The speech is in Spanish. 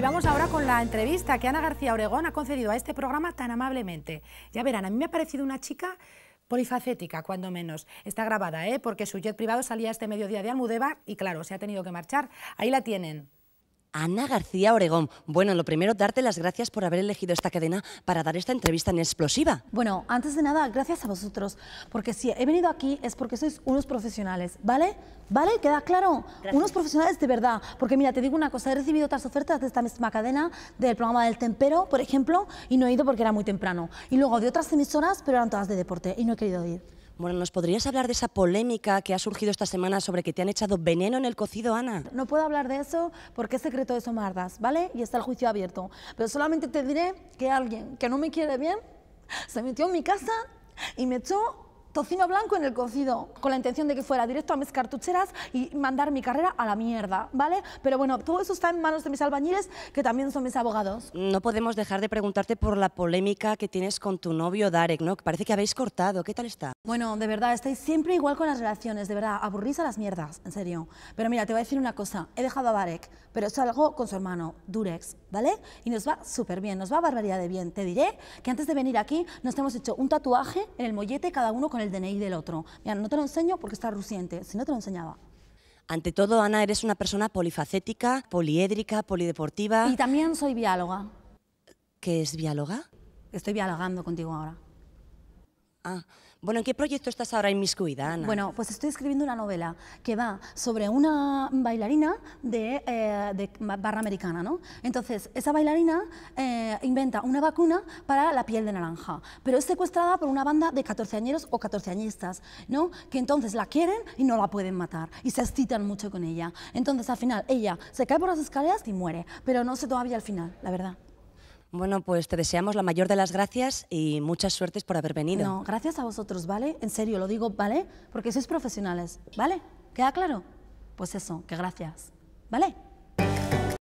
Y vamos ahora con la entrevista que Ana García Oregón ha concedido a este programa tan amablemente. Ya verán, a mí me ha parecido una chica polifacética, cuando menos. Está grabada, ¿eh? porque su jet privado salía este mediodía de Almudévar y claro, se ha tenido que marchar. Ahí la tienen. Ana García Oregón. Bueno, lo primero, darte las gracias por haber elegido esta cadena para dar esta entrevista en Explosiva. Bueno, antes de nada, gracias a vosotros, porque si he venido aquí es porque sois unos profesionales, ¿vale? ¿Vale? ¿Queda claro? Unos profesionales de verdad, porque mira, te digo una cosa, he recibido otras ofertas de esta misma cadena, del programa del Tempero, por ejemplo, y no he ido porque era muy temprano, y luego de otras emisoras, pero eran todas de deporte, y no he querido ir. Bueno, ¿nos podrías hablar de esa polémica que ha surgido esta semana sobre que te han echado veneno en el cocido, Ana? No puedo hablar de eso porque es secreto de Somardas, ¿vale? Y está el juicio abierto. Pero solamente te diré que alguien que no me quiere bien se metió en mi casa y me echó tocino blanco en el cocido, con la intención de que fuera directo a mis cartucheras y mandar mi carrera a la mierda, ¿vale? Pero bueno, todo eso está en manos de mis albañiles, que también son mis abogados. No podemos dejar de preguntarte por la polémica que tienes con tu novio Darek, ¿no? Parece que habéis cortado, ¿qué tal está? Bueno, de verdad, estáis siempre igual con las relaciones, de verdad, aburrís a las mierdas, en serio. Pero mira, te voy a decir una cosa, he dejado a Barek, pero salgo con su hermano, Durex, ¿vale? Y nos va súper bien, nos va a barbaridad de bien. Te diré que antes de venir aquí nos hemos hecho un tatuaje en el mollete, cada uno con el DNI del otro. Mira, no te lo enseño porque está ruciente, si no te lo enseñaba. Ante todo, Ana, eres una persona polifacética, poliédrica, polideportiva. Y también soy bióloga. ¿Qué es bióloga? Estoy dialogando contigo ahora. Ah, bueno, ¿en qué proyecto estás ahora inmiscuida, Ana? Bueno, pues estoy escribiendo una novela que va sobre una bailarina de, eh, barra americana, Entonces, esa bailarina eh, inventa una vacuna para la piel de naranja, pero es secuestrada por una banda de catorceañeros o catorceañistas, ¿no? Que entonces la quieren y no la pueden matar, y se excitan mucho con ella. Entonces, al final, ella se cae por las escaleras y muere, pero no sé todavía al final, la verdad. Bueno, pues te deseamos la mayor de las gracias y muchas suertes por haber venido. No, gracias a vosotros, ¿vale? En serio, lo digo, ¿vale? Porque sois profesionales, ¿vale? ¿Queda claro? Pues eso, que gracias, ¿vale?